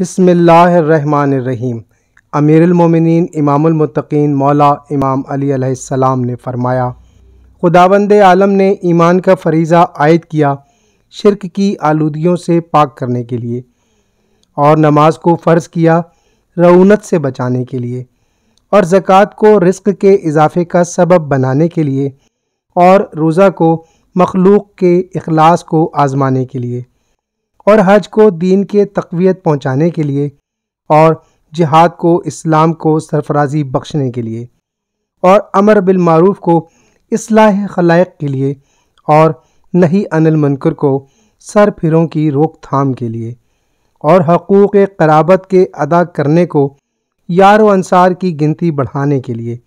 बसमीम अमीरमिन इमामतकीन मौला इमाम अली अलैहिस्सलाम ने फ़रमाया खुदावंद आलम ने ईमान का फरीज़ा आयद किया शिरक की आलूदियों से पाक करने के लिए और नमाज को फ़र्ज़ किया रऊनत से बचाने के लिए और ज़क़़त को रिस्क के इजाफे का सबब बनाने के लिए और रोज़ा को मखलूक के अखलास को आज़माने के लिए और हज को दीन के तकवीत पहुँचाने के लिए और जिहाद को इस्लाम को सरफराजी बख्शने के लिए और अमर बिलमारूफ को असलाह खलाइक के लिए और नहीं अनिल मनकर को सर फिरों की रोकथाम के लिए और हकूक़ कराबत के अदा करने को यार अनसार की गिनती बढ़ाने के लिए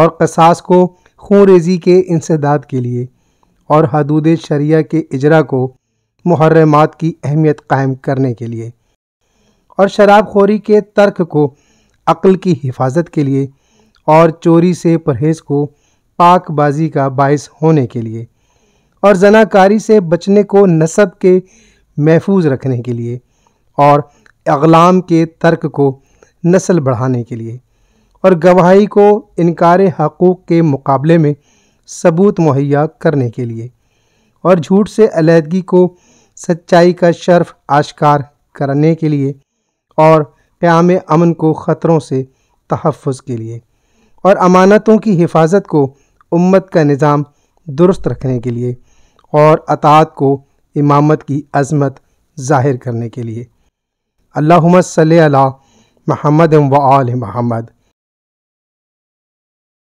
और कसास को खून रेजी के इंसदाद के लिए और हदूद शरिया के इजरा को मुहर्रमात की अहमियत कायम करने के लिए और शराबखोरी के तर्क को अक्ल की हिफाजत के लिए और चोरी से परहेज़ को पाकबाजी का बायस होने के लिए और जनाकारी से बचने को नसब के महफूज रखने के लिए और अगलाम के तर्क को नस्ल बढ़ाने के लिए और गवाही को इनकार हकूक़ के मुकाबले में सबूत मुहैया करने के लिए और झूठ से अलीहदगी को सच्चाई का शर्फ आश्कार करने के लिए और क़्याम अमन को ख़तरों से तहफ़ के लिए और अमानतों की हिफाजत को उम्मत का निज़ाम दुरुस्त रखने के लिए और अतात को इमामत की अज़मत ज़ाहिर करने के लिए अल्लाह सल अला महमद व आल महमद